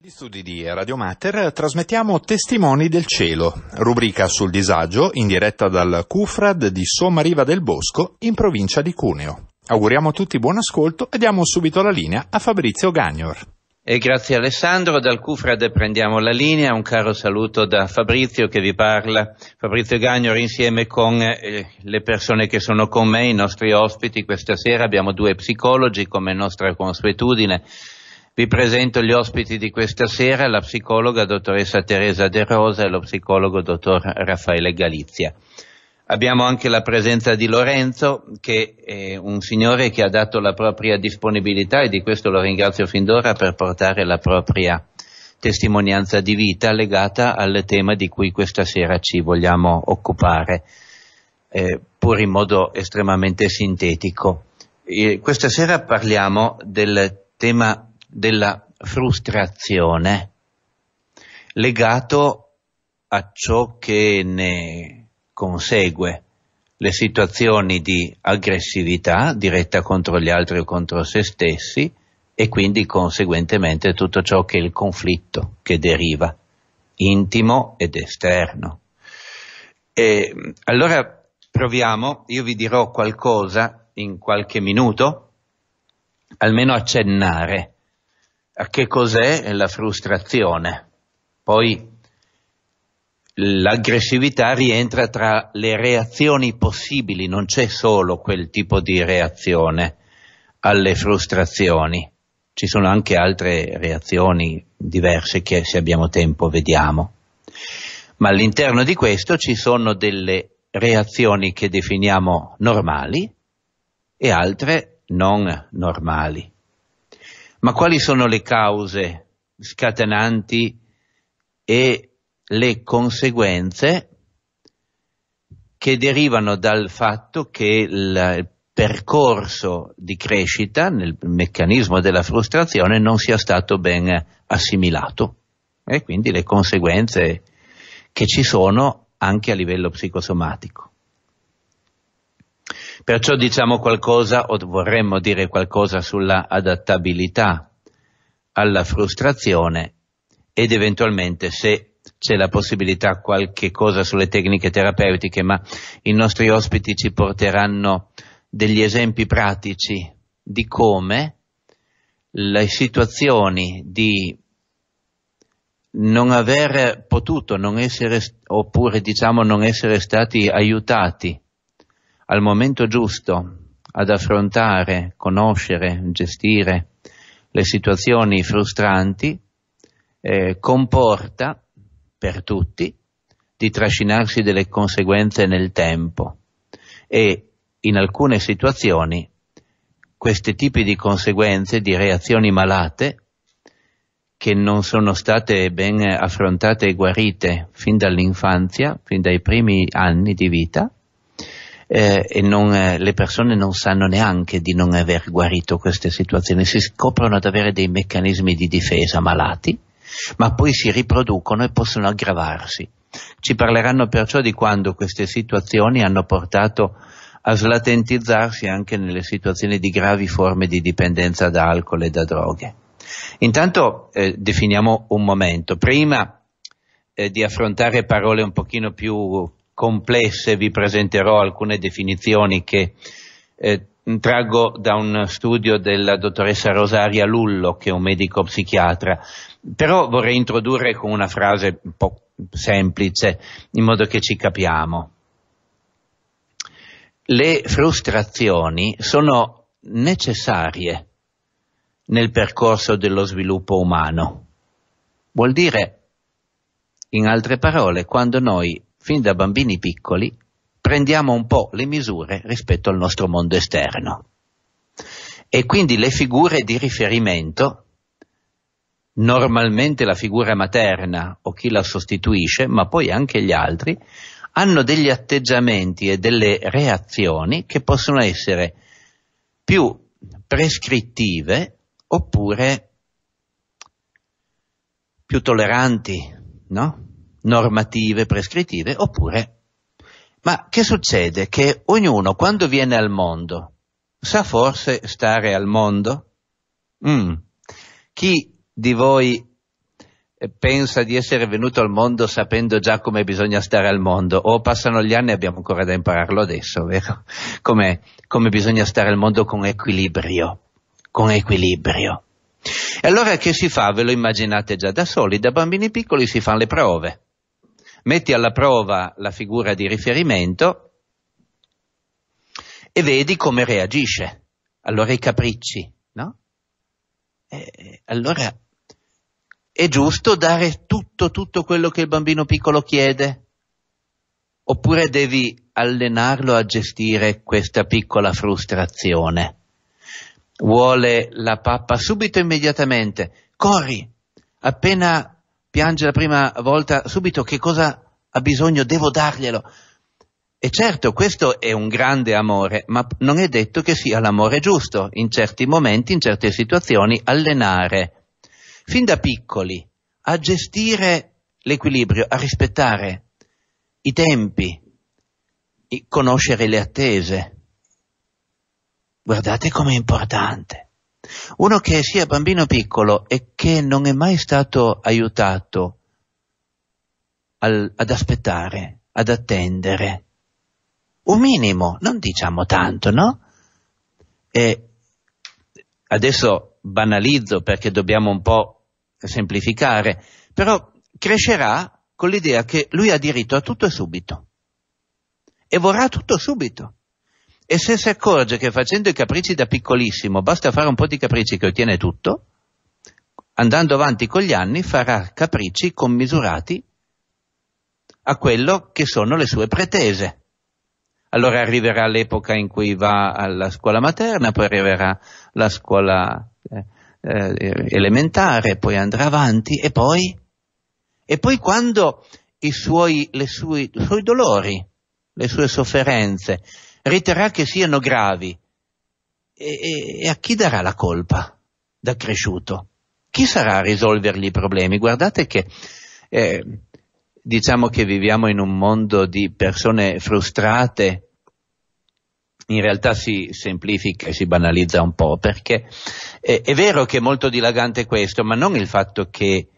Gli studi di Radio Mater trasmettiamo Testimoni del Cielo, rubrica sul disagio in diretta dal Cufrad di Somma Riva del Bosco in provincia di Cuneo. Auguriamo a tutti buon ascolto e diamo subito la linea a Fabrizio Gagnor. E grazie Alessandro, dal Cufrad prendiamo la linea, un caro saluto da Fabrizio che vi parla. Fabrizio Gagnor insieme con eh, le persone che sono con me, i nostri ospiti questa sera, abbiamo due psicologi come nostra consuetudine vi presento gli ospiti di questa sera, la psicologa dottoressa Teresa De Rosa e lo psicologo dottor Raffaele Galizia. Abbiamo anche la presenza di Lorenzo, che è un signore che ha dato la propria disponibilità e di questo lo ringrazio fin d'ora per portare la propria testimonianza di vita legata al tema di cui questa sera ci vogliamo occupare, eh, pur in modo estremamente sintetico. E questa sera parliamo del tema della frustrazione legato a ciò che ne consegue, le situazioni di aggressività diretta contro gli altri o contro se stessi e quindi conseguentemente tutto ciò che è il conflitto che deriva, intimo ed esterno. E, allora proviamo, io vi dirò qualcosa in qualche minuto, almeno accennare che cos'è la frustrazione. Poi l'aggressività rientra tra le reazioni possibili, non c'è solo quel tipo di reazione alle frustrazioni, ci sono anche altre reazioni diverse che se abbiamo tempo vediamo. Ma all'interno di questo ci sono delle reazioni che definiamo normali e altre non normali. Ma quali sono le cause scatenanti e le conseguenze che derivano dal fatto che il percorso di crescita nel meccanismo della frustrazione non sia stato ben assimilato e quindi le conseguenze che ci sono anche a livello psicosomatico. Perciò diciamo qualcosa o vorremmo dire qualcosa sulla adattabilità alla frustrazione ed eventualmente se c'è la possibilità qualche cosa sulle tecniche terapeutiche, ma i nostri ospiti ci porteranno degli esempi pratici di come le situazioni di non aver potuto non essere oppure diciamo non essere stati aiutati al momento giusto ad affrontare, conoscere, gestire le situazioni frustranti eh, comporta per tutti di trascinarsi delle conseguenze nel tempo e in alcune situazioni questi tipi di conseguenze, di reazioni malate, che non sono state ben affrontate e guarite fin dall'infanzia, fin dai primi anni di vita, eh, e non, eh, le persone non sanno neanche di non aver guarito queste situazioni, si scoprono ad avere dei meccanismi di difesa malati, ma poi si riproducono e possono aggravarsi. Ci parleranno perciò di quando queste situazioni hanno portato a slatentizzarsi anche nelle situazioni di gravi forme di dipendenza da alcol e da droghe. Intanto eh, definiamo un momento, prima eh, di affrontare parole un pochino più complesse, vi presenterò alcune definizioni che eh, traggo da un studio della dottoressa Rosaria Lullo, che è un medico psichiatra, però vorrei introdurre con una frase un po' semplice, in modo che ci capiamo. Le frustrazioni sono necessarie nel percorso dello sviluppo umano. Vuol dire, in altre parole, quando noi fin da bambini piccoli, prendiamo un po' le misure rispetto al nostro mondo esterno. E quindi le figure di riferimento, normalmente la figura materna o chi la sostituisce, ma poi anche gli altri, hanno degli atteggiamenti e delle reazioni che possono essere più prescrittive oppure più tolleranti, no? normative prescrittive oppure... Ma che succede? Che ognuno quando viene al mondo sa forse stare al mondo? Mm. Chi di voi eh, pensa di essere venuto al mondo sapendo già come bisogna stare al mondo o passano gli anni e abbiamo ancora da impararlo adesso, vero? Come, come bisogna stare al mondo con equilibrio, con equilibrio. E allora che si fa? Ve lo immaginate già da soli, da bambini piccoli si fanno le prove metti alla prova la figura di riferimento e vedi come reagisce. Allora i capricci, no? E, eh, allora è giusto dare tutto, tutto quello che il bambino piccolo chiede? Oppure devi allenarlo a gestire questa piccola frustrazione? Vuole la pappa subito, immediatamente. Corri, appena piange la prima volta, subito che cosa ha bisogno, devo darglielo. E certo, questo è un grande amore, ma non è detto che sia l'amore giusto. In certi momenti, in certe situazioni, allenare fin da piccoli a gestire l'equilibrio, a rispettare i tempi, conoscere le attese. Guardate com'è importante uno che sia bambino piccolo e che non è mai stato aiutato al, ad aspettare, ad attendere, un minimo, non diciamo tanto, no? E adesso banalizzo perché dobbiamo un po' semplificare, però crescerà con l'idea che lui ha diritto a tutto e subito e vorrà tutto subito e se si accorge che facendo i capricci da piccolissimo basta fare un po' di capricci che ottiene tutto, andando avanti con gli anni farà capricci commisurati a quello che sono le sue pretese. Allora arriverà l'epoca in cui va alla scuola materna, poi arriverà la scuola eh, eh elementare, poi andrà avanti e poi, e poi quando i suoi, sue, i suoi dolori, le sue sofferenze riterrà che siano gravi. E, e, e a chi darà la colpa da cresciuto? Chi sarà a risolvergli i problemi? Guardate che eh, diciamo che viviamo in un mondo di persone frustrate, in realtà si semplifica e si banalizza un po', perché è, è vero che è molto dilagante questo, ma non il fatto che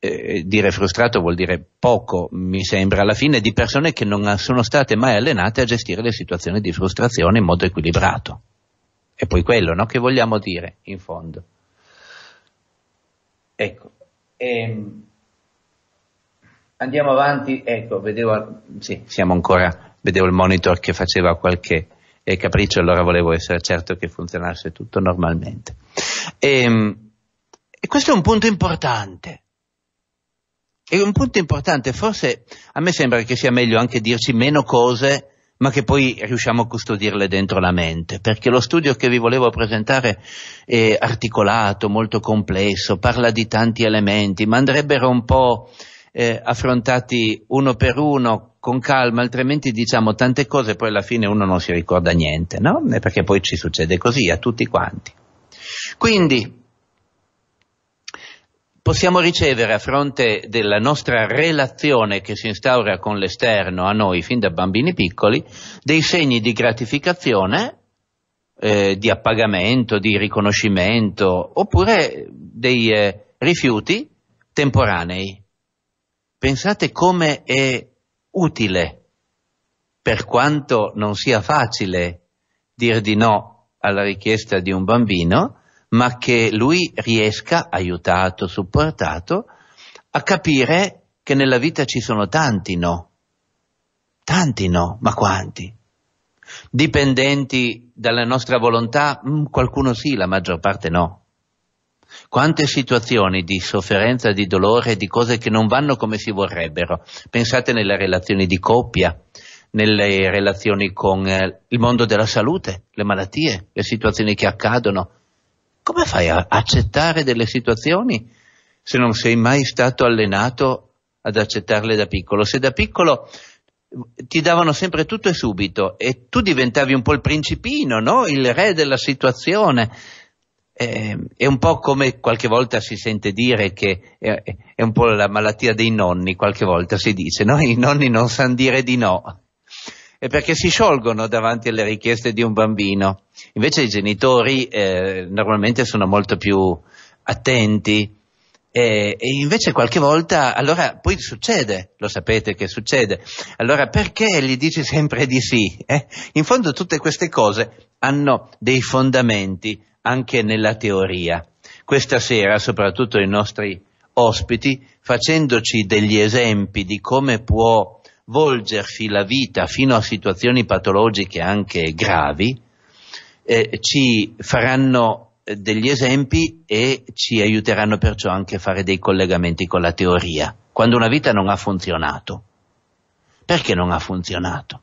eh, dire frustrato vuol dire poco, mi sembra, alla fine di persone che non sono state mai allenate a gestire le situazioni di frustrazione in modo equilibrato. E poi quello no, che vogliamo dire, in fondo. Ecco, ehm, andiamo avanti, ecco, vedevo, sì, siamo ancora, vedevo il monitor che faceva qualche eh, capriccio, allora volevo essere certo che funzionasse tutto normalmente. Ehm, e questo è un punto importante, e un punto importante, forse a me sembra che sia meglio anche dirci meno cose, ma che poi riusciamo a custodirle dentro la mente, perché lo studio che vi volevo presentare è articolato, molto complesso, parla di tanti elementi, ma andrebbero un po' eh, affrontati uno per uno, con calma, altrimenti diciamo tante cose e poi alla fine uno non si ricorda niente, no? Perché poi ci succede così a tutti quanti. Quindi, possiamo ricevere a fronte della nostra relazione che si instaura con l'esterno a noi fin da bambini piccoli dei segni di gratificazione, eh, di appagamento, di riconoscimento, oppure dei eh, rifiuti temporanei. Pensate come è utile, per quanto non sia facile dir di no alla richiesta di un bambino, ma che lui riesca, aiutato, supportato, a capire che nella vita ci sono tanti no, tanti no, ma quanti? Dipendenti dalla nostra volontà, mm, qualcuno sì, la maggior parte no. Quante situazioni di sofferenza, di dolore, di cose che non vanno come si vorrebbero. Pensate nelle relazioni di coppia, nelle relazioni con eh, il mondo della salute, le malattie, le situazioni che accadono, come fai a accettare delle situazioni se non sei mai stato allenato ad accettarle da piccolo? Se da piccolo eh, ti davano sempre tutto e subito e tu diventavi un po' il principino, no? il re della situazione. Ehm, è un po' come qualche volta si sente dire che è, è un po' la malattia dei nonni, qualche volta si dice, no? i nonni non sanno dire di no e perché si sciolgono davanti alle richieste di un bambino. Invece i genitori eh, normalmente sono molto più attenti e, e invece qualche volta, allora poi succede, lo sapete che succede, allora perché gli dici sempre di sì? Eh? In fondo tutte queste cose hanno dei fondamenti anche nella teoria. Questa sera soprattutto i nostri ospiti, facendoci degli esempi di come può volgersi la vita fino a situazioni patologiche anche gravi, eh, ci faranno eh, degli esempi e ci aiuteranno perciò anche a fare dei collegamenti con la teoria. Quando una vita non ha funzionato, perché non ha funzionato?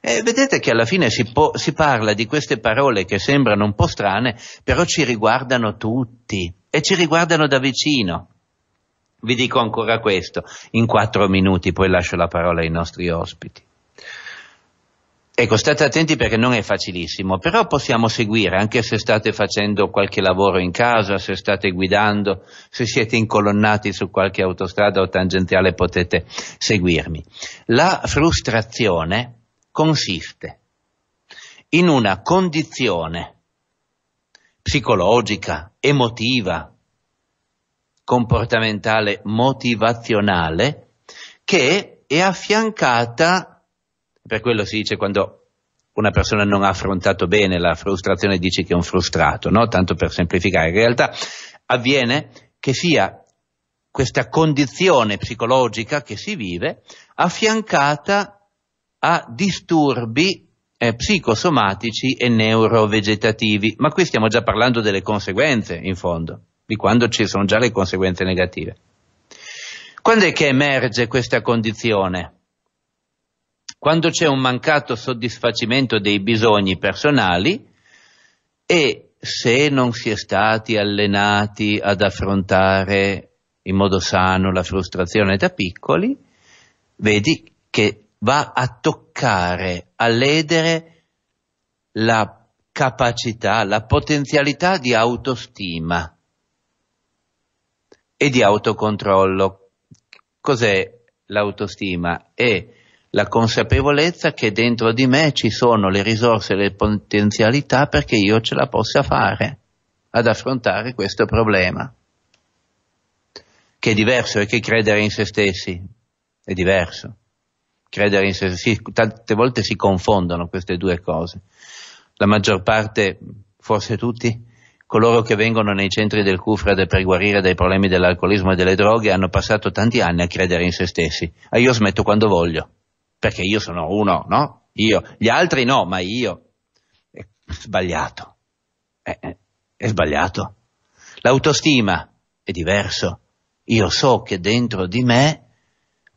E eh, vedete che alla fine si, po- si parla di queste parole che sembrano un po' strane, però ci riguardano tutti e ci riguardano da vicino. Vi dico ancora questo, in quattro minuti poi lascio la parola ai nostri ospiti. Ecco, state attenti perché non è facilissimo, però possiamo seguire, anche se state facendo qualche lavoro in casa, se state guidando, se siete incolonnati su qualche autostrada o tangenziale potete seguirmi. La frustrazione consiste in una condizione psicologica, emotiva, comportamentale motivazionale che è affiancata, per quello si dice quando una persona non ha affrontato bene la frustrazione dici che è un frustrato, no? tanto per semplificare, in realtà avviene che sia questa condizione psicologica che si vive affiancata a disturbi eh, psicosomatici e neurovegetativi, ma qui stiamo già parlando delle conseguenze in fondo di quando ci sono già le conseguenze negative. Quando è che emerge questa condizione? Quando c'è un mancato soddisfacimento dei bisogni personali e se non si è stati allenati ad affrontare in modo sano la frustrazione da piccoli, vedi che va a toccare, a ledere la capacità, la potenzialità di autostima e di autocontrollo. Cos'è l'autostima? È la consapevolezza che dentro di me ci sono le risorse e le potenzialità perché io ce la possa fare ad affrontare questo problema. Che è diverso, è che credere in se stessi, è diverso. Credere in se stessi, tante volte si confondono queste due cose. La maggior parte, forse tutti, coloro che vengono nei centri del Cufrad per guarire dai problemi dell'alcolismo e delle droghe hanno passato tanti anni a credere in se stessi. E io smetto quando voglio, perché io sono uno, no? Io. Gli altri no, ma io. È sbagliato. È, è sbagliato. L'autostima è diverso. Io so che dentro di me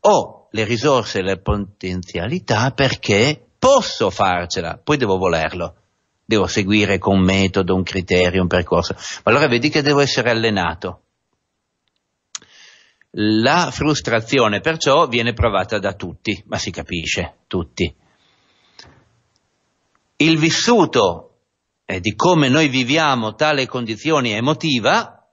ho le risorse e le potenzialità perché posso farcela, poi devo volerlo devo seguire con un metodo, un criterio, un percorso. Ma allora vedi che devo essere allenato. La frustrazione perciò viene provata da tutti, ma si capisce, tutti. Il vissuto eh, di come noi viviamo tale condizione emotiva,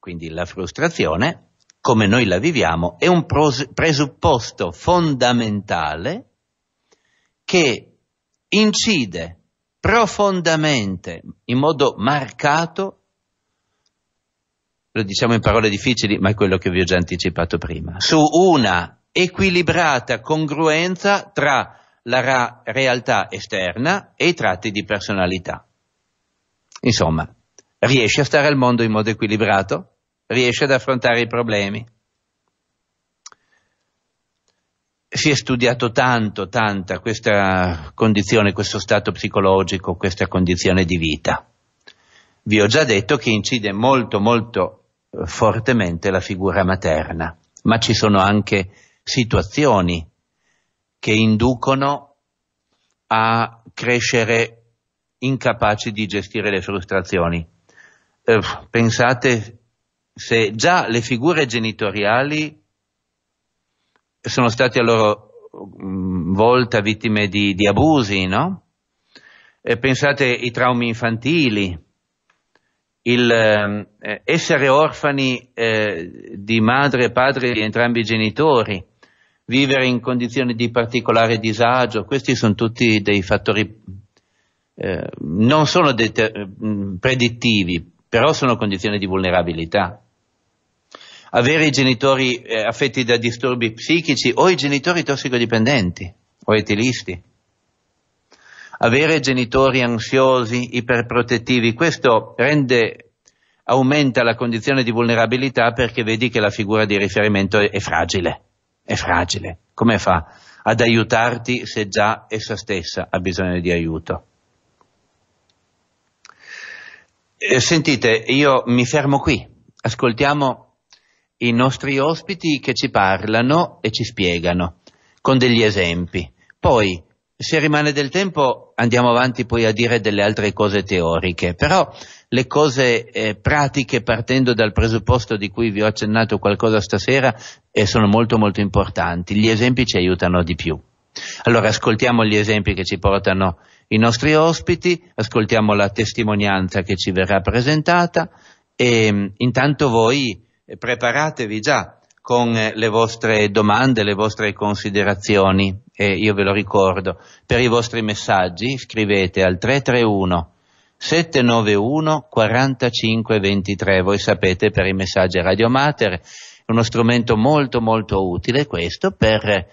quindi la frustrazione, come noi la viviamo, è un pros- presupposto fondamentale che incide profondamente, in modo marcato, lo diciamo in parole difficili, ma è quello che vi ho già anticipato prima, su una equilibrata congruenza tra la ra- realtà esterna e i tratti di personalità. Insomma, riesce a stare al mondo in modo equilibrato? Riesce ad affrontare i problemi? si è studiato tanto, tanta questa condizione, questo stato psicologico, questa condizione di vita. Vi ho già detto che incide molto, molto eh, fortemente la figura materna, ma ci sono anche situazioni che inducono a crescere incapaci di gestire le frustrazioni. Eh, pensate se già le figure genitoriali sono stati a loro mm, volta vittime di, di abusi, no? pensate ai traumi infantili, il eh, essere orfani eh, di madre e padre di entrambi i genitori, vivere in condizioni di particolare disagio, questi sono tutti dei fattori eh, non sono mm, predittivi, però sono condizioni di vulnerabilità avere i genitori eh, affetti da disturbi psichici o i genitori tossicodipendenti o etilisti. Avere genitori ansiosi, iperprotettivi, questo rende, aumenta la condizione di vulnerabilità perché vedi che la figura di riferimento è, fragile, è fragile. Come fa ad aiutarti se già essa stessa ha bisogno di aiuto? Eh, sentite, io mi fermo qui ascoltiamo i nostri ospiti che ci parlano e ci spiegano con degli esempi. Poi, se rimane del tempo, andiamo avanti poi a dire delle altre cose teoriche, però le cose eh, pratiche partendo dal presupposto di cui vi ho accennato qualcosa stasera eh, sono molto molto importanti, gli esempi ci aiutano di più. Allora ascoltiamo gli esempi che ci portano i nostri ospiti, ascoltiamo la testimonianza che ci verrà presentata e mm, intanto voi preparatevi già con eh, le vostre domande, le vostre considerazioni, e io ve lo ricordo, per i vostri messaggi scrivete al 331 791 4523, voi sapete per i messaggi Radio Mater, uno strumento molto molto utile questo per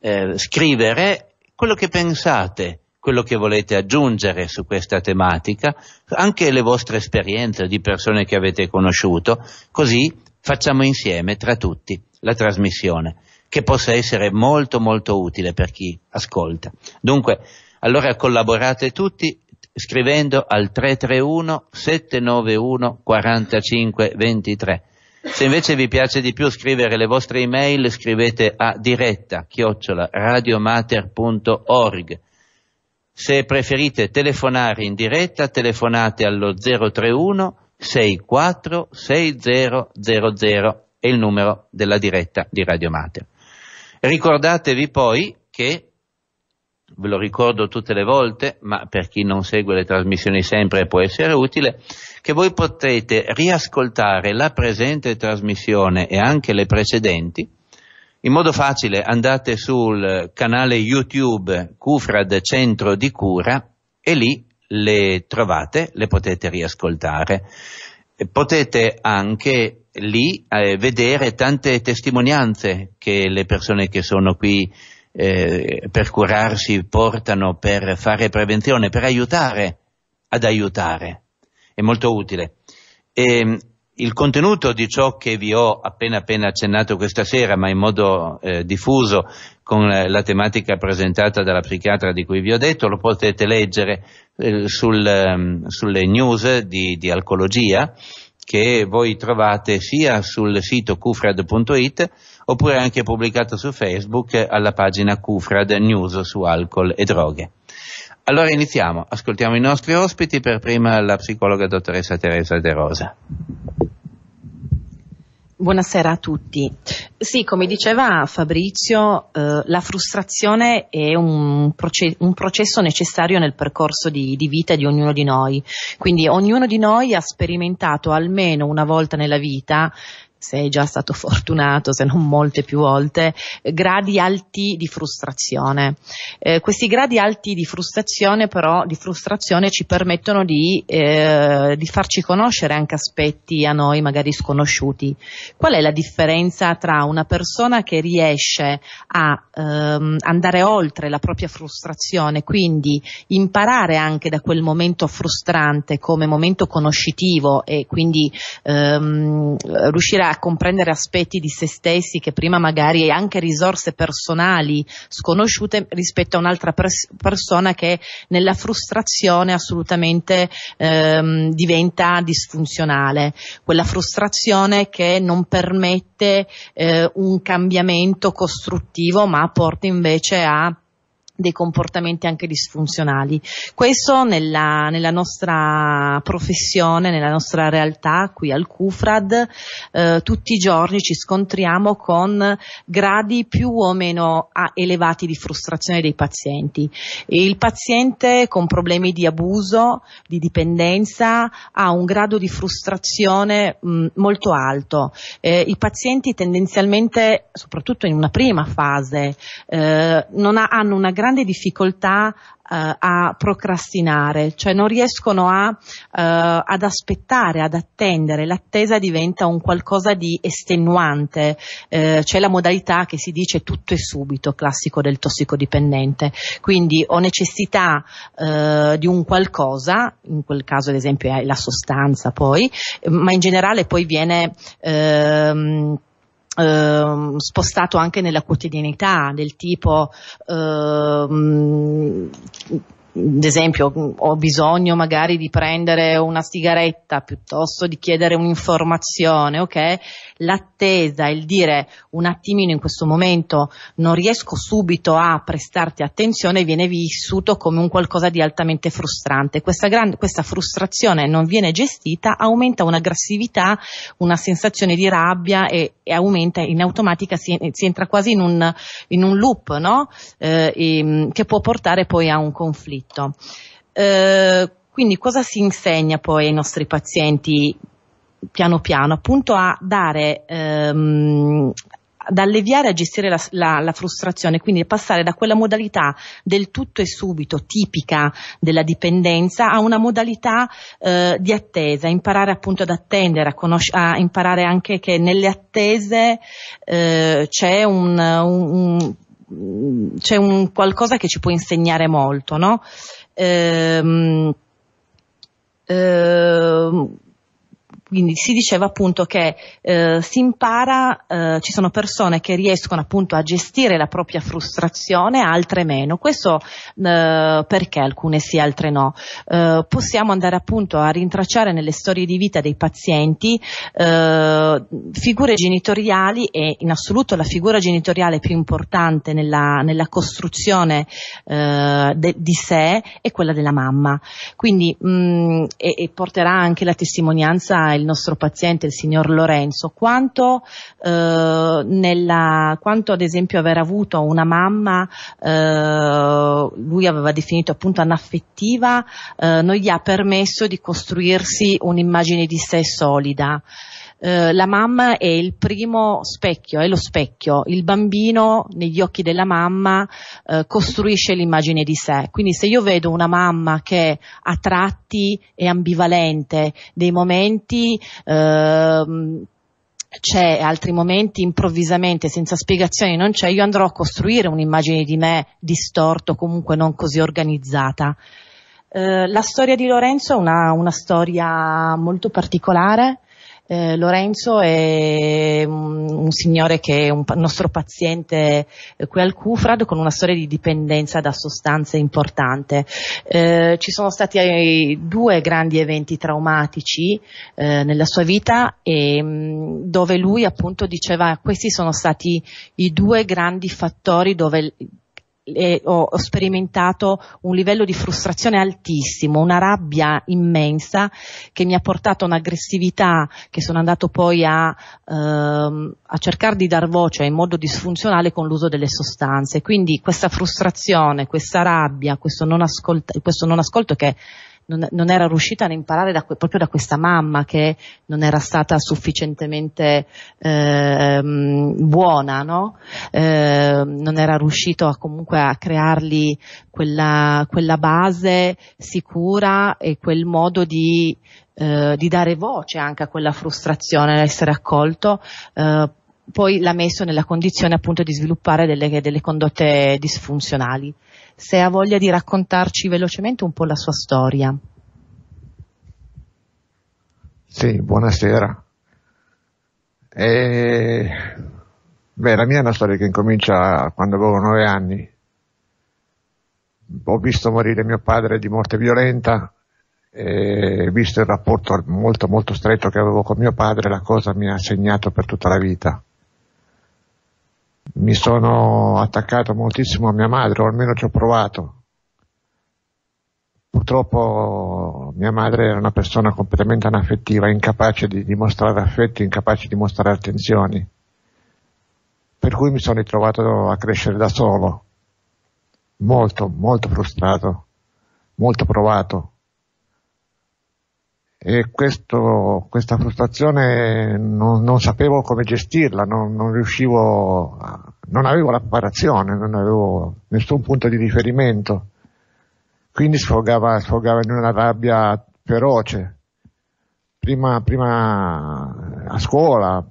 eh, scrivere quello che pensate, quello che volete aggiungere su questa tematica, anche le vostre esperienze di persone che avete conosciuto, così facciamo insieme tra tutti la trasmissione, che possa essere molto molto utile per chi ascolta. Dunque, allora collaborate tutti scrivendo al 331 791 4523. Se invece vi piace di più scrivere le vostre email, scrivete a diretta chiocciolaradiomater.org. Se preferite telefonare in diretta, telefonate allo 031 64 è il numero della diretta di Radio Mater. Ricordatevi poi che ve lo ricordo tutte le volte, ma per chi non segue le trasmissioni sempre può essere utile, che voi potete riascoltare la presente trasmissione e anche le precedenti. In modo facile andate sul canale YouTube Cufrad Centro di Cura e lì le trovate, le potete riascoltare. Potete anche lì eh, vedere tante testimonianze che le persone che sono qui eh, per curarsi portano per fare prevenzione, per aiutare ad aiutare. È molto utile. E, ehm, il contenuto di ciò che vi ho appena, appena accennato questa sera, ma in modo eh, diffuso, con la, eh, la, tematica presentata dalla psichiatra di cui vi ho detto, lo potete leggere eh, sul, um, sulle news di, di alcologia che voi trovate sia sul sito kufrad.it oppure anche pubblicato su Facebook alla pagina Kufrad News su alcol e droghe. Allora iniziamo, ascoltiamo i nostri ospiti, per prima la psicologa dottoressa Teresa De Rosa. Buonasera a tutti. Sì, come diceva Fabrizio, eh, la frustrazione è un, proce- un, processo necessario nel percorso di, di, vita di ognuno di noi. Quindi ognuno di noi ha sperimentato almeno una volta nella vita sei già stato fortunato, se non molte più volte, gradi alti di frustrazione. Eh, questi gradi alti di frustrazione però di frustrazione ci permettono di, eh, di farci conoscere anche aspetti a noi magari sconosciuti. Qual è la differenza tra una persona che riesce a ehm, andare oltre la propria frustrazione, quindi imparare anche da quel momento frustrante come momento conoscitivo e quindi ehm, riuscire a a comprendere aspetti di se stessi che prima magari anche risorse personali sconosciute rispetto a un'altra pers- persona che nella frustrazione assolutamente ehm, diventa disfunzionale, quella frustrazione che non permette eh, un cambiamento costruttivo ma porta invece a dei comportamenti anche disfunzionali. Questo nella, nella, nostra professione, nella nostra realtà qui al CUFRAD, eh, tutti i giorni ci scontriamo con gradi più o meno ah, elevati di frustrazione dei pazienti. Il paziente con problemi di abuso, di dipendenza, ha un grado di frustrazione mh, mm, molto alto. Eh, I pazienti tendenzialmente, soprattutto in una prima fase, eh, non ha, hanno una grande grande difficoltà eh, a procrastinare, cioè non riescono a, eh, ad aspettare, ad attendere, l'attesa diventa un qualcosa di estenuante, eh, c'è la modalità che si dice tutto e subito, classico del tossicodipendente, quindi ho necessità eh, di un qualcosa, in quel caso ad esempio è la sostanza poi, ma in generale poi viene ehm, Ehm, spostato anche nella quotidianità del tipo ehm, ad esempio ho bisogno magari di prendere una sigaretta piuttosto di chiedere un'informazione, ok? l'attesa, il dire un attimino in questo momento non riesco subito a prestarti attenzione viene vissuto come un qualcosa di altamente frustrante. Questa, gran, questa frustrazione non viene gestita, aumenta un'aggressività, una sensazione di rabbia e, e aumenta in automatica, si, si, entra quasi in un, in un loop no? eh, e, ehm, che può portare poi a un conflitto. Eh, quindi cosa si insegna poi ai nostri pazienti piano piano appunto a dare ehm, ad alleviare a gestire la, la, la, frustrazione, quindi passare da quella modalità del tutto e subito tipica della dipendenza a una modalità eh, di attesa, imparare appunto ad attendere, a, conosc- a imparare anche che nelle attese eh, c'è un, un, un, c'è un qualcosa che ci può insegnare molto, no? Ehm, ehm, quindi si diceva appunto che eh, si impara, eh, ci sono persone che riescono appunto a gestire la propria frustrazione, altre meno. Questo eh, perché alcune sì, altre no. Eh, possiamo andare appunto a rintracciare nelle storie di vita dei pazienti eh, figure genitoriali e in assoluto la figura genitoriale più importante nella, nella costruzione eh, de, di sé è quella della mamma. Quindi mh, mm, e, e porterà anche la testimonianza e il nostro paziente, il signor Lorenzo, quanto, eh, nella, quanto ad esempio aver avuto una mamma, eh, lui aveva definito appunto anaffettiva, eh, non gli ha permesso di costruirsi un'immagine di sé solida. Eh, la mamma è il primo specchio, è lo specchio, il bambino negli occhi della mamma eh, costruisce l'immagine di sé, quindi se io vedo una mamma che a tratti è ambivalente, dei momenti eh, c'è altri momenti improvvisamente senza spiegazioni non c'è, io andrò a costruire un'immagine di me distorto, comunque non così organizzata. Eh, la storia di Lorenzo è una, una storia molto particolare eh, Lorenzo è un, un, signore che è un, nostro paziente eh, qui al Cufrad con una storia di dipendenza da sostanze importante. Eh, ci sono stati eh, due grandi eventi traumatici eh, nella sua vita e, mm, dove lui appunto diceva questi sono stati i due grandi fattori dove eh, ho, sperimentato un livello di frustrazione altissimo, una rabbia immensa che mi ha portato a un'aggressività che sono andato poi a, ehm, a cercare di dar voce in modo disfunzionale con l'uso delle sostanze. Quindi questa frustrazione, questa rabbia, questo non, ascolta, questo non ascolto che non, non era riuscita a imparare da, proprio da questa mamma che non era stata sufficientemente eh, buona, no? eh, non era riuscito a, comunque a creargli quella, quella base sicura e quel modo di, eh, di dare voce anche a quella frustrazione, ad essere accolto. Eh, poi l'ha messo nella condizione appunto di sviluppare delle, delle condotte disfunzionali se ha voglia di raccontarci velocemente un po' la sua storia. Sì, buonasera. E... Beh, la mia è una storia che incomincia quando avevo nove anni. Ho visto morire mio padre di morte violenta e visto il rapporto molto molto stretto che avevo con mio padre, la cosa mi ha segnato per tutta la vita mi sono attaccato moltissimo a mia madre, o almeno ci ho provato. Purtroppo mia madre era una persona completamente anaffettiva, incapace di dimostrare affetto, incapace di mostrare attenzioni. Per cui mi sono ritrovato a crescere da solo, molto, molto frustrato, molto provato e questo, questa frustrazione non, non, sapevo come gestirla, non, non riuscivo, non avevo la preparazione, non avevo nessun punto di riferimento, quindi sfogava, sfogava in una rabbia feroce, prima, prima a scuola,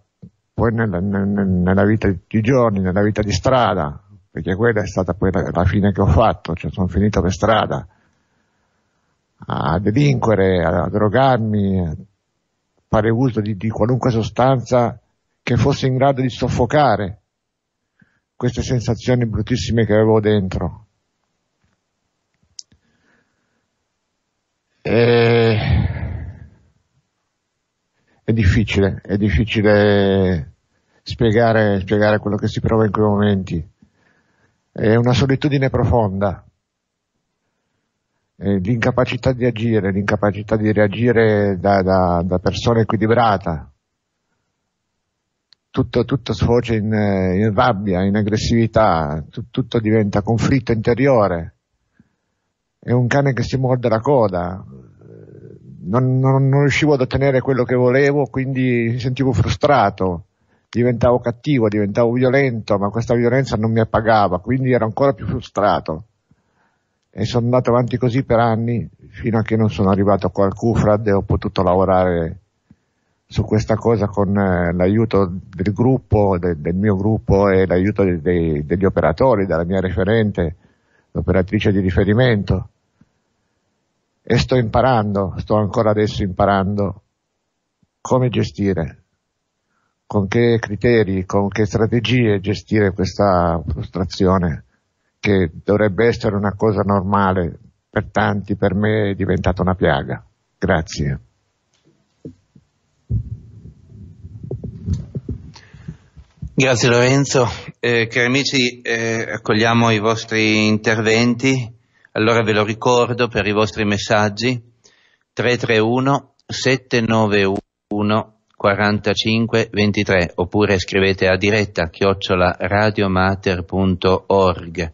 poi nel, nel, nella vita di giorni, nella vita di strada, perché quella è stata poi la, la fine che ho fatto, cioè sono finito per strada a delinquere, a drogarmi, a fare uso di, di qualunque sostanza che fosse in grado di soffocare queste sensazioni bruttissime che avevo dentro. E... È difficile, è difficile spiegare, spiegare quello che si prova in quei momenti. È una solitudine profonda eh, l'incapacità di agire, l'incapacità di reagire da, da, da persona equilibrata, tutto, tutto sfocia in, eh, in, rabbia, in aggressività, Tut, tutto diventa conflitto interiore. È un cane che si morde la coda. Non, non, non, riuscivo ad ottenere quello che volevo, quindi mi sentivo frustrato, diventavo cattivo, diventavo violento, ma questa violenza non mi appagava, quindi ero ancora più frustrato e sono andato avanti così per anni fino a che non sono arrivato qua al Cufrad e ho potuto lavorare su questa cosa con eh, l'aiuto del gruppo, de, del mio gruppo e l'aiuto de, de, degli operatori, della mia referente, l'operatrice di riferimento. E sto imparando, sto ancora adesso imparando come gestire, con che criteri, con che strategie gestire questa frustrazione che dovrebbe essere una cosa normale per tanti, per me è diventata una piaga. Grazie. Grazie Lorenzo. Eh, cari amici, eh, accogliamo i vostri interventi. Allora ve lo ricordo per i vostri messaggi 331 791 45 23 oppure scrivete a diretta chiocciolaradiomater.org.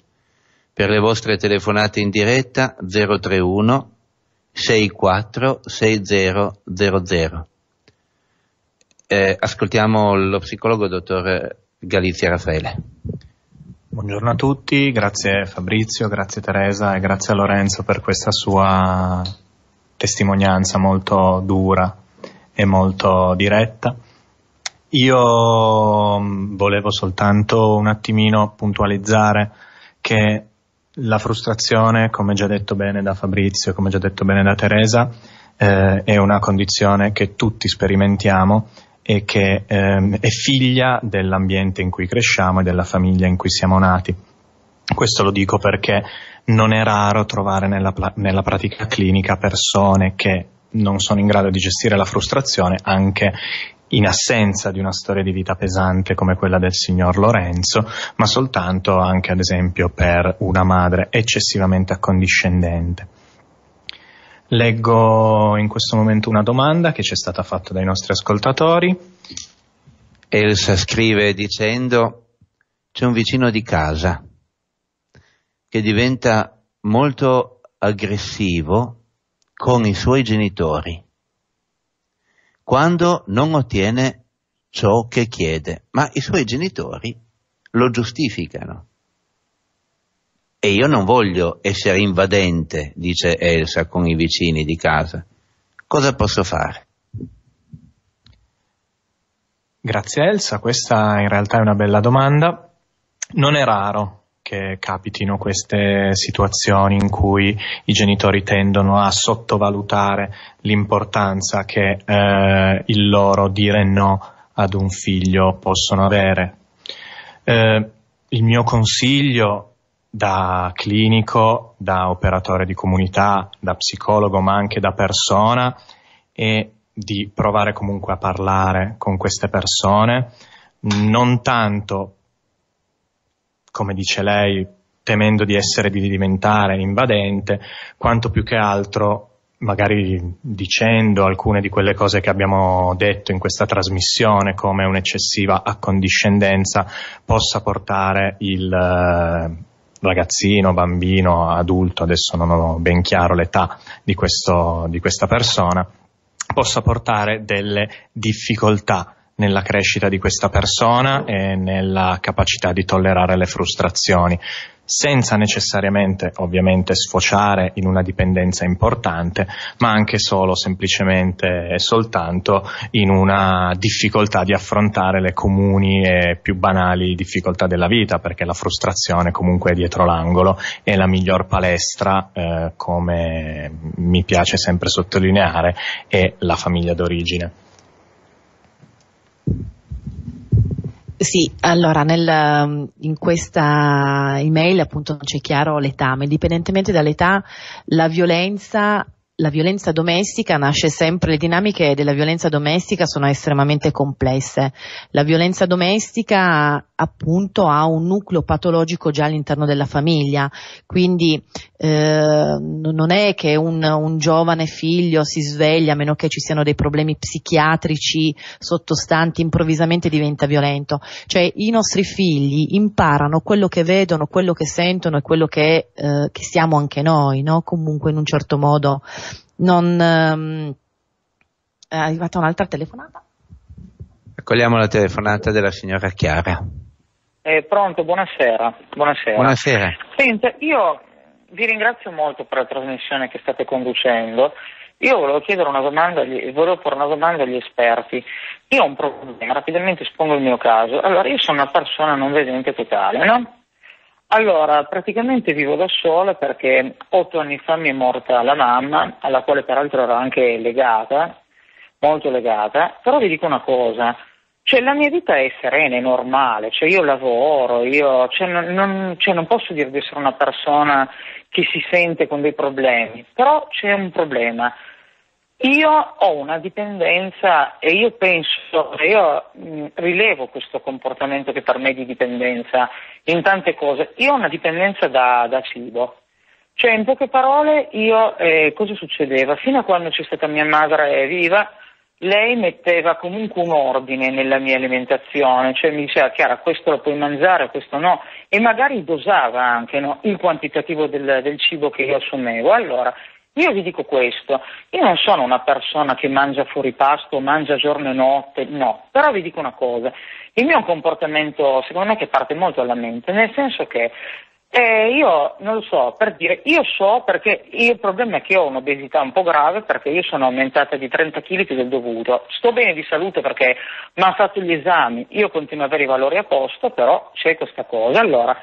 Per le vostre telefonate in diretta 031 64 6000. Eh, ascoltiamo lo psicologo dottor Galizia Raffaele. Buongiorno a tutti, grazie Fabrizio, grazie Teresa e grazie a Lorenzo per questa sua testimonianza molto dura e molto diretta. Io mm, volevo soltanto un attimino puntualizzare che la frustrazione, come già detto bene da Fabrizio, come già detto bene da Teresa, eh, è una condizione che tutti sperimentiamo e che ehm, è figlia dell'ambiente in cui cresciamo e della famiglia in cui siamo nati. Questo lo dico perché non è raro trovare nella, nella pratica clinica persone che non sono in grado di gestire la frustrazione anche in assenza di una storia di vita pesante come quella del signor Lorenzo, ma soltanto anche ad esempio per una madre eccessivamente accondiscendente. Leggo in questo momento una domanda che ci è stata fatta dai nostri ascoltatori. Elsa scrive dicendo c'è un vicino di casa che diventa molto aggressivo con i suoi genitori quando non ottiene ciò che chiede, ma i suoi genitori lo giustificano. E io non voglio essere invadente, dice Elsa con i vicini di casa. Cosa posso fare? Grazie Elsa, questa in realtà è una bella domanda. Non è raro che capitino queste situazioni in cui i genitori tendono a sottovalutare l'importanza che eh, il loro dire no ad un figlio possono avere. Eh, il mio consiglio da clinico, da operatore di comunità, da psicologo, ma anche da persona, è di provare comunque a parlare con queste persone, non tanto come dice lei, temendo di essere, di diventare invadente, quanto più che altro magari dicendo alcune di quelle cose che abbiamo detto in questa trasmissione, come un'eccessiva accondiscendenza possa portare il eh, ragazzino, bambino, adulto, adesso non ho ben chiaro l'età di, questo, di questa persona, possa portare delle difficoltà nella crescita di questa persona e nella capacità di tollerare le frustrazioni, senza necessariamente ovviamente sfociare in una dipendenza importante, ma anche solo semplicemente e soltanto in una difficoltà di affrontare le comuni e più banali difficoltà della vita, perché la frustrazione comunque è dietro l'angolo e la miglior palestra, eh, come mi piace sempre sottolineare, è la famiglia d'origine. Sì, allora nel, um, in questa email appunto non c'è chiaro l'età, ma indipendentemente dall'età la violenza la violenza domestica nasce sempre, le dinamiche della violenza domestica sono estremamente complesse. La violenza domestica appunto ha un nucleo patologico già all'interno della famiglia, quindi eh, non è che un, un, giovane figlio si sveglia, a meno che ci siano dei problemi psichiatrici sottostanti, improvvisamente diventa violento. Cioè i nostri figli imparano quello che vedono, quello che sentono e quello che, eh, che siamo anche noi, no? comunque in un certo modo non ehm, è arrivata un'altra telefonata. Accogliamo la telefonata della signora Chiara. Eh, pronto, buonasera. Buonasera. buonasera. Senta, io vi ringrazio molto per la trasmissione che state conducendo. Io volevo chiedere una domanda, volevo porre una domanda agli esperti. Io ho un problema, rapidamente espongo il mio caso. Allora, io sono una persona non vedente totale, no? Allora, praticamente vivo da sola perché otto anni fa mi è morta la mamma, alla quale peraltro ero anche legata, molto legata, però vi dico una cosa, cioè la mia vita è serena, è normale, cioè io lavoro, io cioè, non, non, cioè, non posso dire di essere una persona che si sente con dei problemi, però c'è un problema, io ho una dipendenza e io penso, io mm, rilevo questo comportamento che per me è di dipendenza in tante cose. Io ho una dipendenza da, da cibo. Cioè, in poche parole, io, eh, cosa succedeva? Fino a quando c'è stata mia madre viva, lei metteva comunque un ordine nella mia alimentazione, cioè mi diceva Chiara questo lo puoi mangiare, questo no, e magari dosava anche no, il quantitativo del, del, cibo che io assumevo. Allora, io vi dico questo, io non sono una persona che mangia fuori pasto, mangia giorno e notte, no, però vi dico una cosa, il mio comportamento secondo me che parte molto alla mente, nel senso che eh, io non lo so, per dire, io so perché il problema è che ho un'obesità un po' grave perché io sono aumentata di 30 kg più del dovuto. Sto bene di salute perché mi hanno fatto gli esami, io continuo ad avere i valori a posto, però c'è questa cosa. Allora,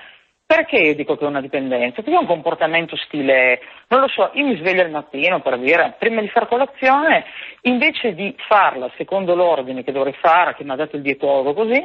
perché io dico che è una dipendenza? Perché è un comportamento stile, non lo so, io mi sveglio al mattino per dire, prima di fare colazione, invece di farla secondo l'ordine che dovrei fare, che mi ha dato il dietologo così,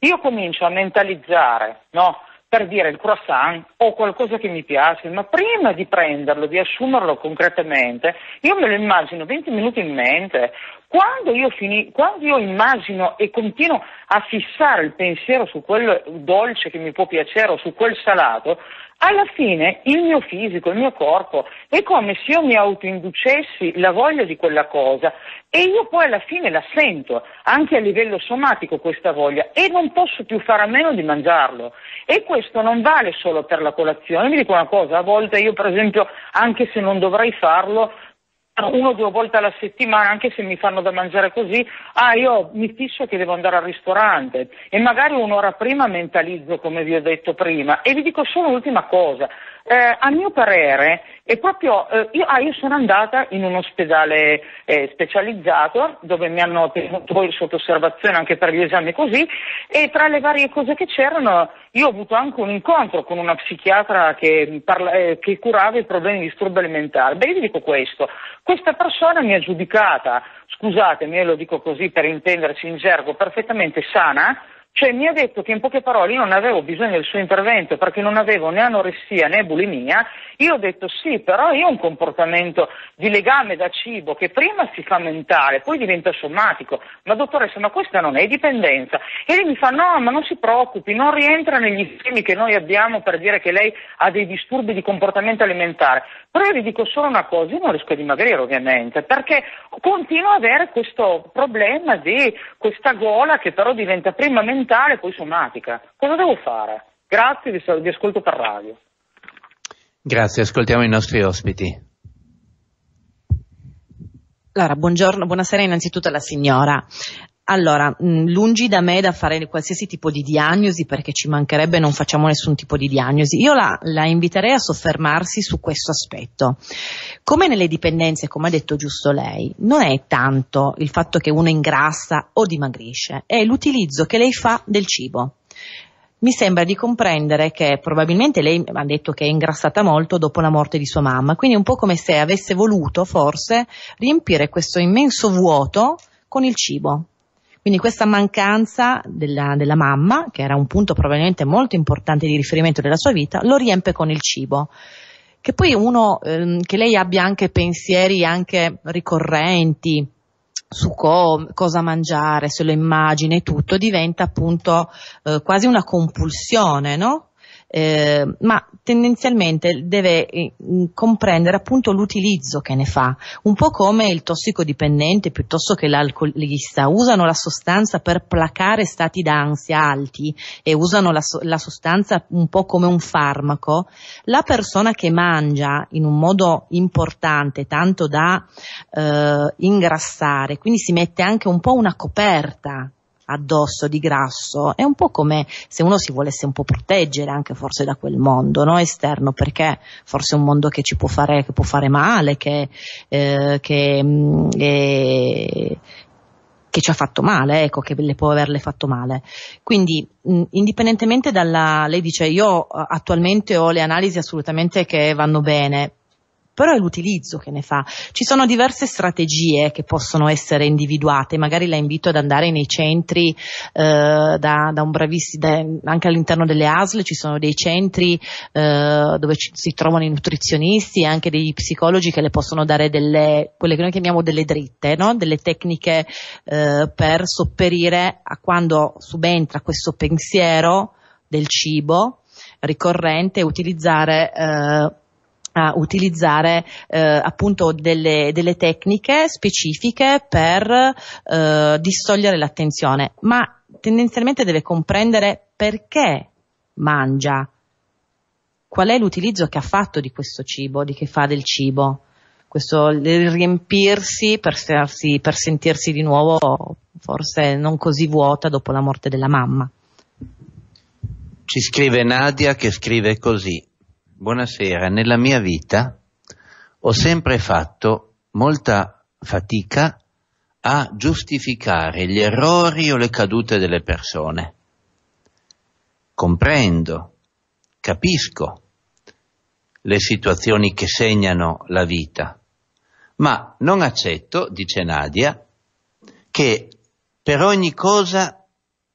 io comincio a mentalizzare, no? per dire il croissant o qualcosa che mi piace, ma prima di prenderlo, di assumerlo concretamente, io me lo immagino 20 minuti in mente. Quando io, fini, quando io immagino e continuo a fissare il pensiero su quel dolce che mi può piacere o su quel salato, alla fine il mio fisico, il mio corpo, è come se io mi autoinducessi la voglia di quella cosa e io poi alla fine la sento, anche a livello somatico questa voglia e non posso più fare a meno di mangiarlo. E questo non vale solo per la colazione, mi dico una cosa, a volte io per esempio, anche se non dovrei farlo, una o due volte alla settimana, anche se mi fanno da mangiare così, ah io mi fisso che devo andare al ristorante e magari un'ora prima mentalizzo come vi ho detto prima e vi dico solo l'ultima cosa, eh, a mio parere è proprio, eh, io, ah, io, sono andata in un ospedale eh, specializzato dove mi hanno tenuto sotto osservazione anche per gli esami così e tra le varie cose che c'erano io ho avuto anche un incontro con una psichiatra che, parla, eh, che curava i problemi di disturbo alimentare. Beh, io dico questo, questa persona mi ha giudicata, scusatemi, io eh, lo dico così per intenderci in gergo, perfettamente sana, cioè mi ha detto che in poche parole io non avevo bisogno del suo intervento perché non avevo né anoressia né bulimia. Io ho detto sì, però io ho un comportamento di legame da cibo che prima si fa mentale, poi diventa somatico. Ma dottoressa, ma questa non è dipendenza. E lei mi fa no, ma non si preoccupi, non rientra negli schemi che noi abbiamo per dire che lei ha dei disturbi di comportamento alimentare. Però io vi dico solo una cosa, io non riesco a dimagrire ovviamente, perché continuo ad avere questo problema di questa gola che però diventa prima mentale elementare e poi somatica. Cosa devo fare? Grazie, vi, vi ascolto per radio. Grazie, ascoltiamo i nostri ospiti. Allora, buongiorno, buonasera innanzitutto alla signora. Allora, mm, lungi da me da fare qualsiasi tipo di diagnosi, perché ci mancherebbe, non facciamo nessun tipo di diagnosi. Io la, la inviterei a soffermarsi su questo aspetto. Come nelle dipendenze, come ha detto giusto lei, non è tanto il fatto che uno ingrassa o dimagrisce, è l'utilizzo che lei fa del cibo mi sembra di comprendere che probabilmente lei ha detto che è ingrassata molto dopo la morte di sua mamma, quindi è un po' come se avesse voluto forse riempire questo immenso vuoto con il cibo. Quindi questa mancanza della, della mamma, che era un punto probabilmente molto importante di riferimento della sua vita, lo riempie con il cibo che poi uno, ehm, che lei abbia anche pensieri anche ricorrenti su co- cosa mangiare, se lo immagina e tutto, diventa appunto eh, quasi una compulsione, no? eh, ma tendenzialmente deve eh, comprendere appunto l'utilizzo che ne fa, un po' come il tossicodipendente piuttosto che l'alcolista, usano la sostanza per placare stati d'ansia alti e usano la, la sostanza un po' come un farmaco, la persona che mangia in un modo importante, tanto da eh, ingrassare, quindi si mette anche un po' una coperta addosso di grasso, è un po' come se uno si volesse un po' proteggere anche forse da quel mondo no? esterno, perché forse è un mondo che ci può fare, può fare male, che, eh, che mh, mm, è, che ci ha fatto male, ecco, che le può averle fatto male. Quindi, mh, mm, indipendentemente dalla, lei dice, io attualmente ho le analisi assolutamente che vanno bene, però è l'utilizzo che ne fa. Ci sono diverse strategie che possono essere individuate, magari la invito ad andare nei centri eh, da, da, un bravissimo, anche all'interno delle ASL ci sono dei centri eh, dove ci, si trovano i nutrizionisti e anche dei psicologi che le possono dare delle, quelle che noi chiamiamo delle dritte, no? delle tecniche eh, per sopperire a quando subentra questo pensiero del cibo ricorrente e utilizzare eh, a utilizzare eh, appunto delle, delle, tecniche specifiche per eh, distogliere l'attenzione, ma tendenzialmente deve comprendere perché mangia, qual è l'utilizzo che ha fatto di questo cibo, di che fa del cibo, questo riempirsi per, starsi, per sentirsi di nuovo forse non così vuota dopo la morte della mamma. Ci scrive Nadia che scrive così. Buonasera, nella mia vita ho sempre fatto molta fatica a giustificare gli errori o le cadute delle persone. Comprendo, capisco le situazioni che segnano la vita, ma non accetto, dice Nadia, che per ogni cosa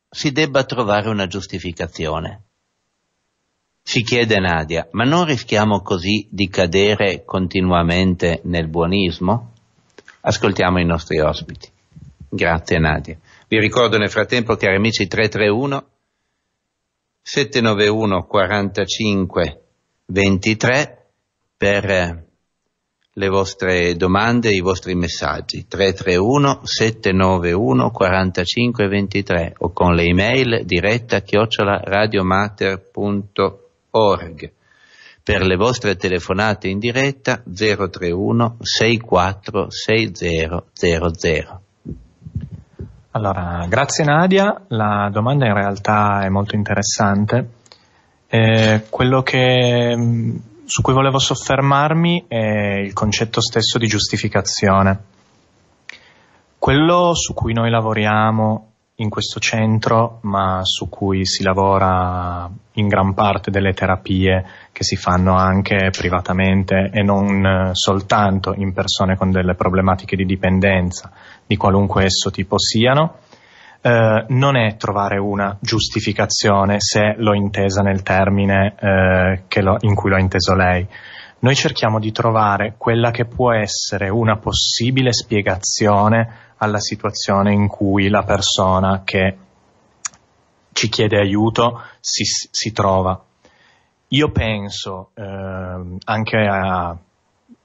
si debba trovare una giustificazione. Si chiede Nadia, ma non rischiamo così di cadere continuamente nel buonismo? Ascoltiamo i nostri ospiti. Grazie Nadia. Vi ricordo nel frattempo, cari amici, 331 791 45 23 per eh, le vostre domande e i vostri messaggi 331 791 45 23 o con le email diretta chiocciola radiomater.it www.radioradioticino.org. Per le vostre telefonate in diretta 031 64 6000. Allora, grazie Nadia, la domanda in realtà è molto interessante. Eh, quello che, mm, su cui volevo soffermarmi è il concetto stesso di giustificazione. Quello su cui noi lavoriamo in questo centro, ma su cui si lavora in gran parte delle terapie che si fanno anche privatamente e non eh, soltanto in persone con delle problematiche di dipendenza, di qualunque esso tipo siano. Eh, non è trovare una giustificazione se l'ho intesa nel termine eh, lo, in cui l'ha inteso lei. Noi cerchiamo di trovare quella che può essere una possibile spiegazione alla situazione in cui la persona che ci chiede aiuto si, si trova. Io penso eh, anche a,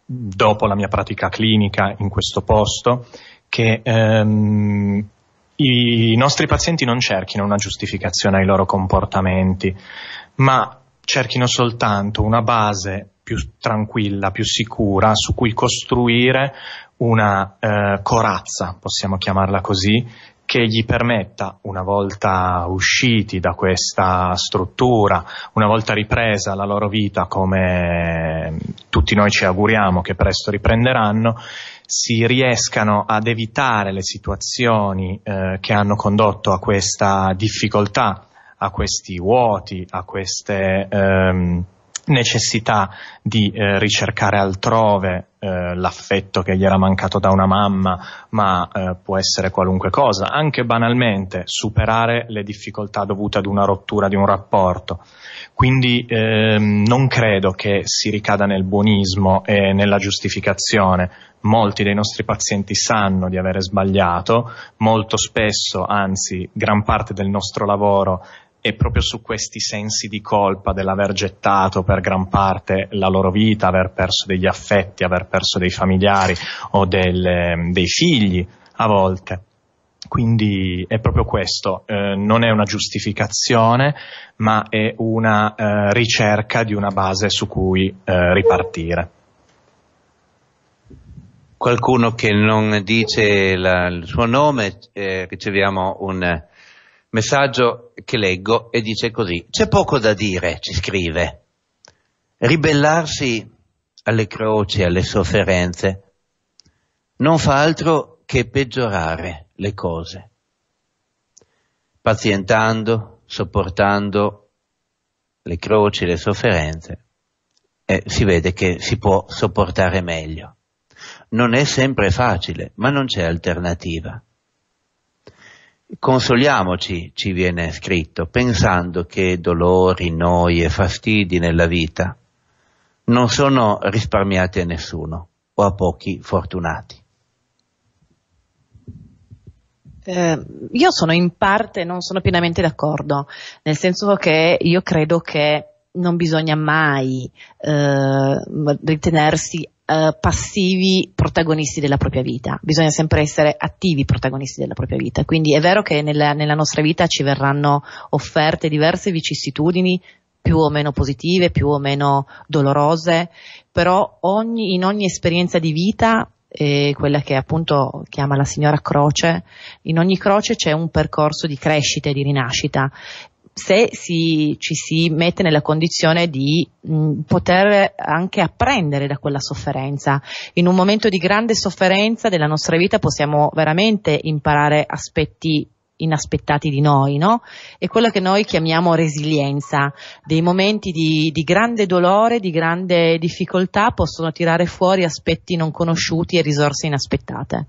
dopo la mia pratica clinica in questo posto che ehm, i nostri pazienti non cerchino una giustificazione ai loro comportamenti, ma cerchino soltanto una base più tranquilla, più sicura su cui costruire una eh, corazza, possiamo chiamarla così, che gli permetta, una volta usciti da questa struttura, una volta ripresa la loro vita come tutti noi ci auguriamo che presto riprenderanno, si riescano ad evitare le situazioni eh, che hanno condotto a questa difficoltà, a questi vuoti, a queste... Ehm, necessità di eh, ricercare altrove eh, l'affetto che gli era mancato da una mamma, ma eh, può essere qualunque cosa, anche banalmente superare le difficoltà dovute ad una rottura di un rapporto. Quindi ehm, non credo che si ricada nel buonismo e nella giustificazione. Molti dei nostri pazienti sanno di avere sbagliato, molto spesso, anzi gran parte del nostro lavoro e proprio su questi sensi di colpa dell'aver gettato per gran parte la loro vita, aver perso degli affetti, aver perso dei familiari o del, ehm, dei figli a volte. Quindi è proprio questo, eh, non è una giustificazione, ma è una eh, ricerca di una base su cui eh, ripartire. Qualcuno che non dice la, il suo nome, eh, riceviamo un messaggio che leggo e dice così, c'è poco da dire, ci scrive, ribellarsi alle croci, alle sofferenze, non fa altro che peggiorare le cose, pazientando, sopportando le croci, le sofferenze, eh, si vede che si può sopportare meglio. Non è sempre facile, ma non c'è alternativa. Consoliamoci, ci viene scritto, pensando che dolori, noie, fastidi nella vita non sono risparmiati a nessuno o a pochi fortunati. Eh, io sono in parte, non sono pienamente d'accordo, nel senso che io credo che non bisogna mai eh, ritenersi eh, passivi protagonisti della propria vita, bisogna sempre essere attivi protagonisti della propria vita. Quindi è vero che nella, nella nostra vita ci verranno offerte diverse vicissitudini, più o meno positive, più o meno dolorose, però ogni, in ogni esperienza di vita eh, quella che appunto chiama la signora croce, in ogni croce c'è un percorso di crescita e di rinascita se si, ci si mette nella condizione di mh, mm, poter anche apprendere da quella sofferenza. In un momento di grande sofferenza della nostra vita possiamo veramente imparare aspetti inaspettati di noi, no? È quello che noi chiamiamo resilienza. Dei momenti di, di, grande dolore, di grande difficoltà possono tirare fuori aspetti non conosciuti e risorse inaspettate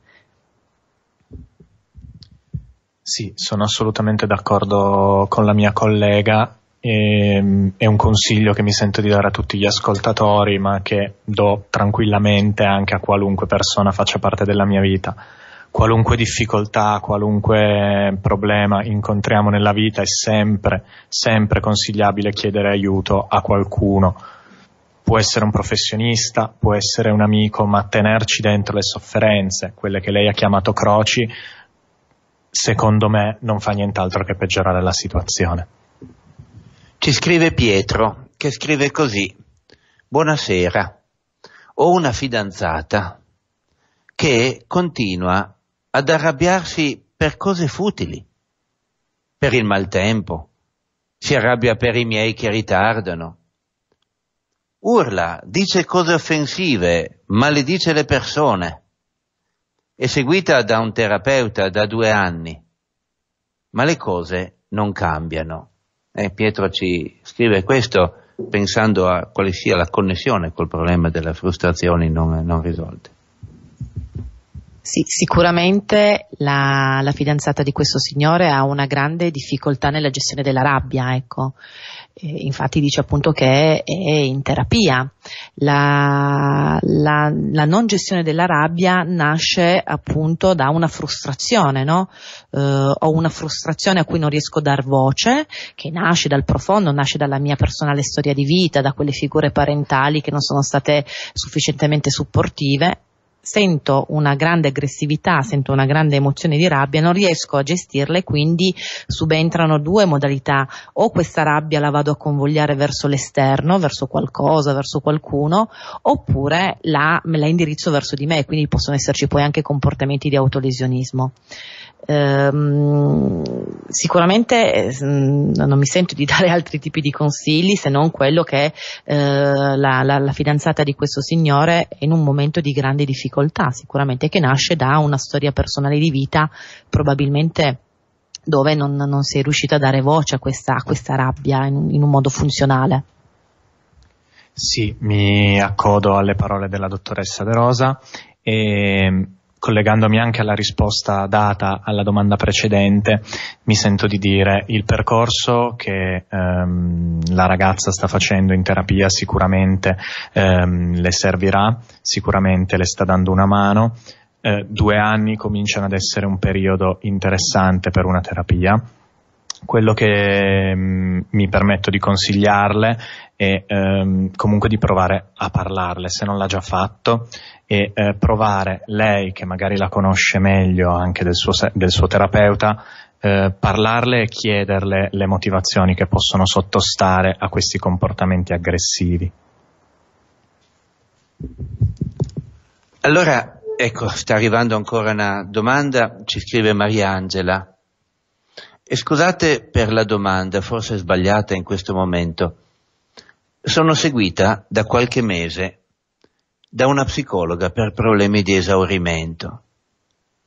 sì, sono assolutamente d'accordo con la mia collega. E, ehm, è un consiglio che mi sento di dare a tutti gli ascoltatori, ma che do tranquillamente anche a qualunque persona faccia parte della mia vita. Qualunque difficoltà, qualunque problema incontriamo nella vita è sempre, sempre consigliabile chiedere aiuto a qualcuno può essere un professionista, può essere un amico, ma tenerci dentro le sofferenze, quelle che lei ha chiamato croci, secondo me non fa nient'altro che peggiorare la situazione. Ci scrive Pietro, che scrive così, buonasera, ho una fidanzata che continua ad arrabbiarsi per cose futili, per il maltempo, si arrabbia per i miei che ritardano, urla, dice cose offensive, maledice le persone è seguita da un terapeuta da due anni, ma le cose non cambiano. Eh, Pietro ci scrive questo pensando a quale sia la connessione col problema delle frustrazioni non, non risolte. Sì, sicuramente la, la, fidanzata di questo signore ha una grande difficoltà nella gestione della rabbia, ecco. Eh, infatti dice appunto che è, è in terapia. La, la, la, non gestione della rabbia nasce appunto da una frustrazione, no? Eh, ho una frustrazione a cui non riesco a dar voce, che nasce dal profondo, nasce dalla mia personale storia di vita, da quelle figure parentali che non sono state sufficientemente supportive sento una grande aggressività, sento una grande emozione di rabbia, non riesco a gestirla e quindi subentrano due modalità, o questa rabbia la vado a convogliare verso l'esterno, verso qualcosa, verso qualcuno, oppure la, me la indirizzo verso di me, quindi possono esserci poi anche comportamenti di autolesionismo. Ehm, sicuramente eh, non mi sento di dare altri tipi di consigli se non quello che eh, la, la, la, fidanzata di questo signore è in un momento di grande difficoltà, sicuramente che nasce da una storia personale di vita probabilmente dove non, non si è riuscita a dare voce a questa, a questa rabbia in, in un modo funzionale. Sì, mi accodo alle parole della dottoressa De Rosa e ehm, collegandomi anche alla risposta data alla domanda precedente, mi sento di dire il percorso che ehm, la ragazza sta facendo in terapia sicuramente ehm, le servirà, sicuramente le sta dando una mano. Eh, due anni cominciano ad essere un periodo interessante per una terapia quello che mh, mm, mi permetto di consigliarle è ehm, comunque di provare a parlarle se non l'ha già fatto e eh, provare lei che magari la conosce meglio anche del suo, del suo terapeuta eh, parlarle e chiederle le motivazioni che possono sottostare a questi comportamenti aggressivi. Allora, ecco, sta arrivando ancora una domanda, ci scrive Mariangela. E scusate per la domanda, forse sbagliata in questo momento. Sono seguita da qualche mese da una psicologa per problemi di esaurimento,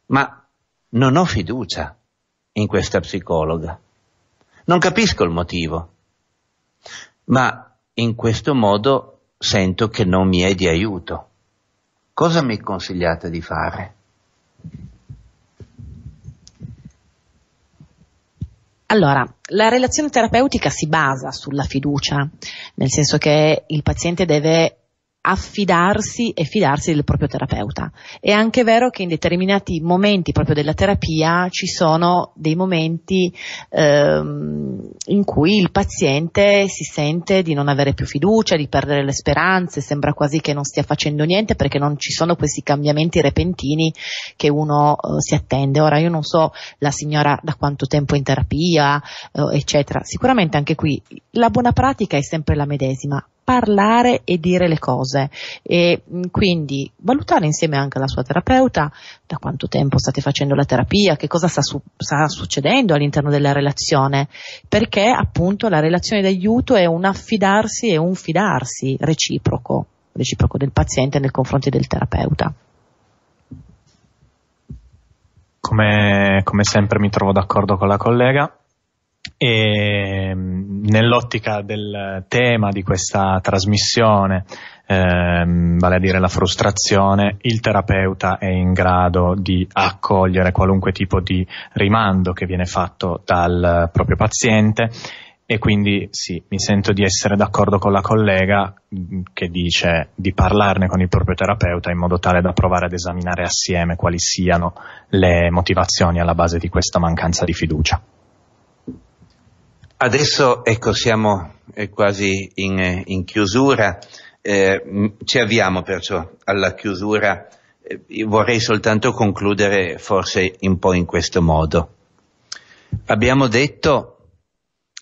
ma non ho fiducia in questa psicologa. Non capisco il motivo, ma in questo modo sento che non mi è di aiuto. Cosa mi consigliate di fare? Allora, la relazione terapeutica si basa sulla fiducia, nel senso che il paziente deve affidarsi e fidarsi del proprio terapeuta. È anche vero che in determinati momenti proprio della terapia ci sono dei momenti ehm, in cui il paziente si sente di non avere più fiducia, di perdere le speranze, sembra quasi che non stia facendo niente perché non ci sono questi cambiamenti repentini che uno eh, si attende. Ora io non so la signora da quanto tempo è in terapia, eh, eccetera. Sicuramente anche qui la buona pratica è sempre la medesima, parlare e dire le cose e mm, quindi valutare insieme anche la sua terapeuta da quanto tempo state facendo la terapia, che cosa sta, su- sta succedendo all'interno della relazione, perché appunto la relazione d'aiuto è un affidarsi e un fidarsi reciproco, reciproco del paziente nei confronti del terapeuta. Come, come sempre mi trovo d'accordo con la collega e mm, nell'ottica del tema di questa trasmissione, ehm, vale a dire la frustrazione, il terapeuta è in grado di accogliere qualunque tipo di rimando che viene fatto dal proprio paziente e quindi sì, mi sento di essere d'accordo con la collega mm, che dice di parlarne con il proprio terapeuta in modo tale da provare ad esaminare assieme quali siano le motivazioni alla base di questa mancanza di fiducia. Adesso ecco, siamo eh, quasi in, eh, in chiusura, eh, ci avviamo perciò alla chiusura, eh, vorrei soltanto concludere forse un po' in questo modo. Abbiamo detto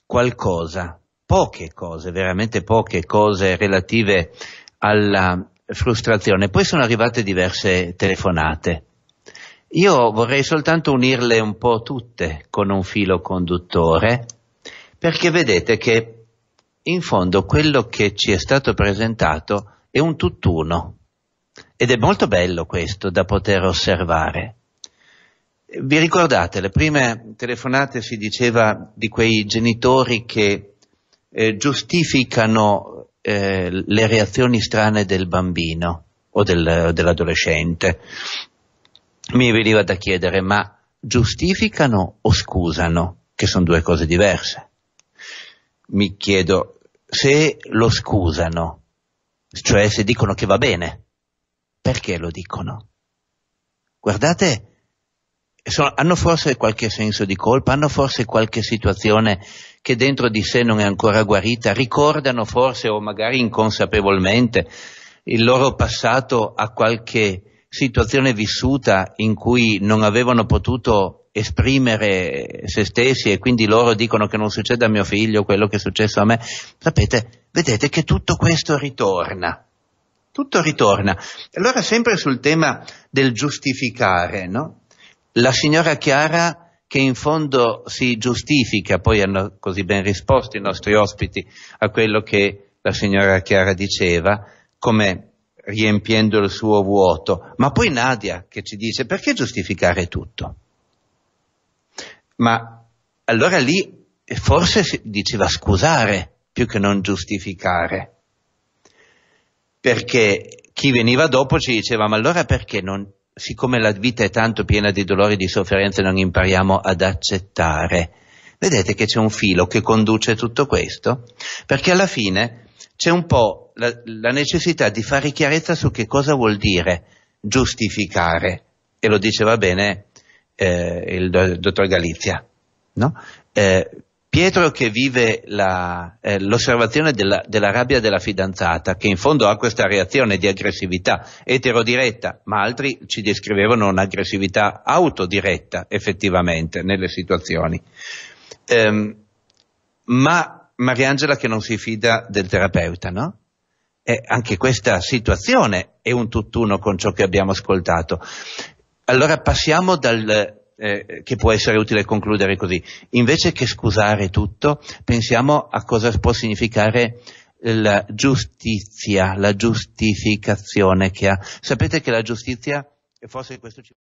qualcosa, poche cose, veramente poche cose relative alla frustrazione, poi sono arrivate diverse telefonate. Io vorrei soltanto unirle un po' tutte con un filo conduttore perché vedete che in fondo quello che ci è stato presentato è un tutt'uno ed è molto bello questo da poter osservare. Vi ricordate, le prime telefonate si diceva di quei genitori che eh, giustificano eh, le reazioni strane del bambino o del, dell'adolescente. Mi veniva da chiedere, ma giustificano o scusano, che sono due cose diverse? mi chiedo se lo scusano, cioè se dicono che va bene, perché lo dicono? Guardate, sono, hanno forse qualche senso di colpa, hanno forse qualche situazione che dentro di sé non è ancora guarita, ricordano forse o magari inconsapevolmente il loro passato a qualche situazione vissuta in cui non avevano potuto esprimere se stessi e quindi loro dicono che non succede a mio figlio quello che è successo a me. Sapete, vedete che tutto questo ritorna. Tutto ritorna. Allora sempre sul tema del giustificare, no? La signora Chiara che in fondo si giustifica, poi hanno così ben risposto i nostri ospiti a quello che la signora Chiara diceva, come riempiendo il suo vuoto. Ma poi Nadia che ci dice perché giustificare tutto? Ma allora lì forse diceva scusare più che non giustificare, perché chi veniva dopo ci diceva ma allora perché non, siccome la vita è tanto piena di dolori e di sofferenze non impariamo ad accettare? Vedete che c'è un filo che conduce tutto questo? Perché alla fine c'è un po' la, la, necessità di fare chiarezza su che cosa vuol dire giustificare. E lo diceva bene eh, il dottor Galizia. No? Eh, Pietro che vive la, eh, l'osservazione della, della, rabbia della fidanzata, che in fondo ha questa reazione di aggressività eterodiretta, ma altri ci descrivevano un'aggressività autodiretta effettivamente nelle situazioni. Eh, ma Mariangela che non si fida del terapeuta, no? E eh, anche questa situazione è un tutt'uno con ciò che abbiamo ascoltato. Allora passiamo dal, eh, che può essere utile concludere così, invece che scusare tutto, pensiamo a cosa può significare la giustizia, la giustificazione che ha. Sapete che la giustizia, e forse questo ci